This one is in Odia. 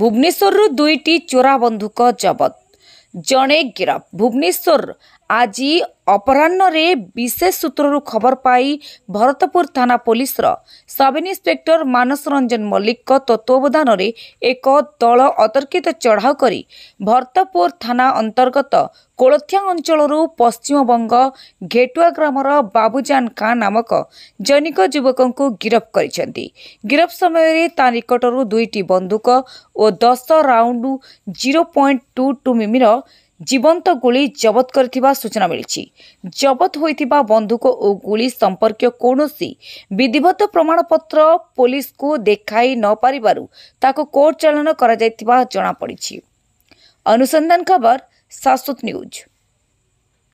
ଭୁବନେଶ୍ୱରରୁ ଦୁଇଟି ଚୋରା ବନ୍ଧୁକ ଜବତ ଜଣେ ଗିରଫ ଭୁବନେଶ୍ୱର ଆଜି ଅପରାହ୍ନରେ ବିଶେଷ ସୂତ୍ରରୁ ଖବର ପାଇ ଭରତପୁର ଥାନା ପୋଲିସର ସବ୍ ଇନ୍ସପେକ୍ଟର ମାନସ ରଞ୍ଜନ ମଲ୍ଲିକଙ୍କ ତତ୍ତ୍ୱାବଧାନରେ ଏକ ଦଳ ଅତର୍କିତ ଚଢ଼ାଉ କରି ଭରତପୁର ଥାନା ଅନ୍ତର୍ଗତ କୋଳଥିଆ ଅଞ୍ଚଳରୁ ପଶ୍ଚିମବଙ୍ଗ ଘେଟୁଆ ଗ୍ରାମର ବାବୁଜାନ କାଁ ନାମକ ଜନିକ ଯୁବକଙ୍କୁ ଗିରଫ କରିଛନ୍ତି ଗିରଫ ସମୟରେ ତା ନିକଟରୁ ଦୁଇଟି ବନ୍ଧୁକ ଓ ଦଶ round zero point two two ମିମିର ଜୀବନ୍ତ ଗୁଳି ଜବତ କରିଥିବା ସୂଚନା ମିଳିଛି ଜବତ ହୋଇଥିବା ବନ୍ଧୁକ ଓ ଗୁଳି ସମ୍ପର୍କୀୟ କୌଣସି ବିଧିବଦ୍ଧ ପ୍ରମାଣପତ୍ର ପୋଲିସକୁ ଦେଖାଇ ନ ପାରିବାରୁ ତାକୁ କୋର୍ଟ ଚାଳନ କରାଯାଇଥିବା ଜଣାପଡ଼ିଛି ଅନୁସନ୍ଧାନ ଖବର ଶାଶ୍ୱତ